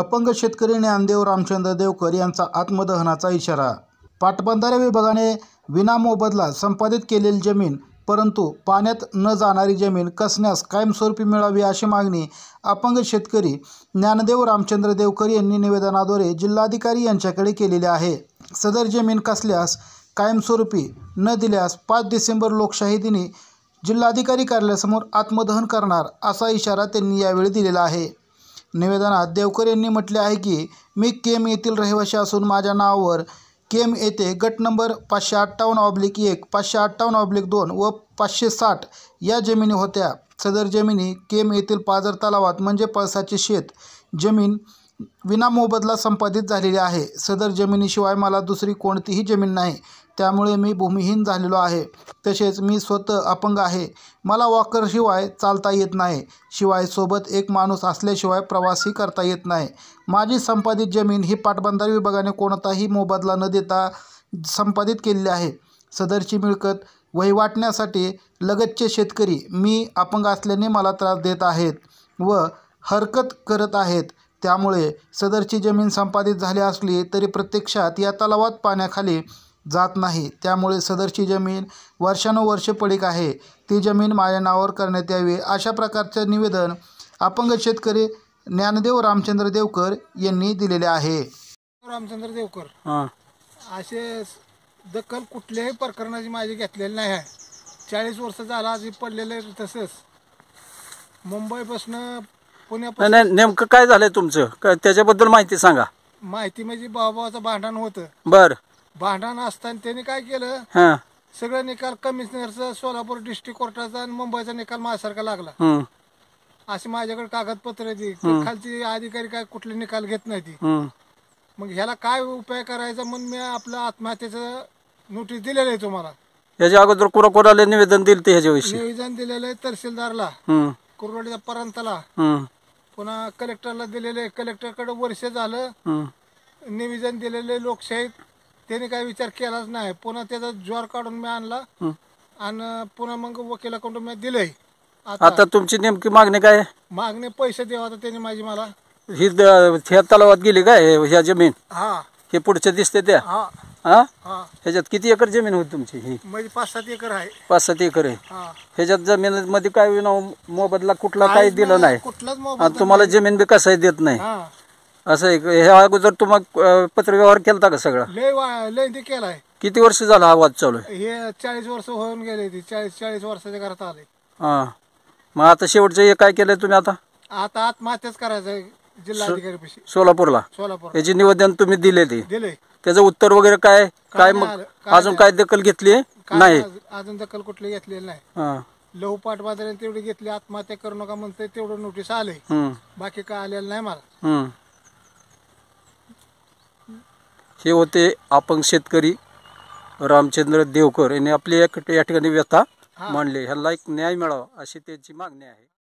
अपंग शेतकरी ज्ञानदेव रामचंद्र देवकर यांचा आत्मदहनाचा इशारा पाटबंधारे विभागाने विनामोबदला संपादित केलेली जमीन परंतु पाण्यात न जाणारी जमीन कसण्यास कायमस्वरूपी मिळावी अशी मागणी अपंग शेतकरी ज्ञानदेव रामचंद्र देवकर यांनी निवेदनाद्वारे जिल्हाधिकारी यांच्याकडे केलेली आहे सदर जमीन कसल्यास कायमस्वरूपी न दिल्यास पाच डिसेंबर लोकशाही दिनी जिल्हाधिकारी कार्यालयासमोर आत्मदहन करणार असा इशारा त्यांनी यावेळी दिलेला आहे निवेदनात देवकर यांनी म्हटले आहे की मी केम येथील रहिवाशी असून माझ्या नावावर केम येथे गट नंबर पाचशे अठ्ठावन्न ऑब्लिक एक पाचशे अठ्ठावन्न ऑब्लिक दोन व पाचशे साठ या जमिनी होत्या सदर जमिनी केम येथील पाजर तलावात म्हणजे पळसाचे शेत जमीन विना मोबदला संपादित झालेली आहे सदर जमिनीशिवाय मला दुसरी कोणतीही जमीन नाही त्यामुळे मी भूमिहीन झालेलो आहे तसेच मी स्वतः अपंग आहे मला वॉकरशिवाय चालता येत नाही शिवाय सोबत एक माणूस असल्याशिवाय प्रवासही करता येत नाही माझी संपादित जमीन ही पाटबंधारे विभागाने कोणताही मोबदला न देता संपादित केलेली आहे सदरची मिळकत वाटण्यासाठी लगतचे शेतकरी मी अपंग असल्याने मला त्रास देत आहेत व हरकत करत आहेत त्यामुळे सदरची जमीन संपादित झाली असली तरी प्रत्यक्षात या तलावात पाण्याखाली जात नाही त्यामुळे सदरची जमीन वर्षानुवर्ष पडीक आहे ती जमीन माझ्या नावावर करण्यात यावी अशा प्रकारचे निवेदन अपंग शेतकरी ज्ञानदेव रामचंद्र देवकर यांनी दिलेले आहे रामचंद्र देवकर हां असे दखल कुठल्याही प्रकरणाची माझी घेतलेली नाही आहे चाळीस वर्ष झाला आधी पडलेले तसंच मुंबईपासून पुण्यापासून नेमकं काय झालंय तुमचं त्याच्याबद्दल माहिती सांगा माहिती म्हणजे बाबाचं भांडण होत बर भांडण असताना त्यांनी काय केलं सगळं निकाल कमिशनरचा सोलापूर डिस्ट्रिक्ट कोर्टाचा आणि मुंबईचा निकाल माझ्यासारखा लागला असे माझ्याकडे कागदपत्र ती खालची अधिकारी काय कुठले निकाल घेत नाही ती मग ह्याला काय उपाय करायचा म्हणून मी आपल्या आत्महत्येचं नोटीस दिलेलं आहे तुम्हाला याच्या अगोदर कोणा कोणाला निवेदन दिलं ते ह्याच्याविषयी निवेदन दिलेलं आहे तहसीलदारला कुरवाडीचा परांताला पुन्हा कलेक्टरला दिलेले कडे वर्ष झालं निवेदन दिलेले लोकशाही त्यांनी काही विचार केलाच नाही पुन्हा त्याचा ज्वार काढून मी आणला आणि पुन्हा मग वकिलाकडून मी दिलंय आता तुमची नेमकी मागणी काय मागणी पैसे द्यावा आता त्यांनी माझी मला ही तलावात गेली काय ह्या जमीन हा हे पुढच्या दिसते त्या हा ह्याच्यात किती एकर जमीन होती तुमची ही म्हणजे पाच सात एकर आहे पाच सात एकर आहे ह्याच्यात जमीन जमिनीमध्ये काय विना मोबदला कुठला काही दिला नाही तुम्हाला जमीन बी कसाही देत नाही असं हे ह्या अगोदर तुम्हाला पत्रव्यवहार केलता का सगळा केलाय किती वर्ष झाला हा वाद चालू आहे हे चाळीस वर्ष होऊन गेले ते चाळीस चाळीस वर्षाचे घरात आले हा मग आता शेवटचं हे काय केलंय तुम्ही आता आता आत्महत्याच करायचं जिल्हाधिकारी सोलापूरला सोलापूर याची निवेदन तुम्ही दिले ते त्याचं उत्तर वगैरे काय काय मग अजून काय दखल घेतली नाही अजून दखल कुठली घेतलेली नाही हा. पाठ तेवढी घेतली आत्महत्या करू नका म्हणते तेवढं नोटीस आले बाकी काय आलेलं नाही मला हे होते आपण शेतकरी रामचंद्र देवकर यांनी आपली या ठिकाणी व्यथा मांडली ह्याला एक न्याय मिळावा अशी त्यांची मागणी आहे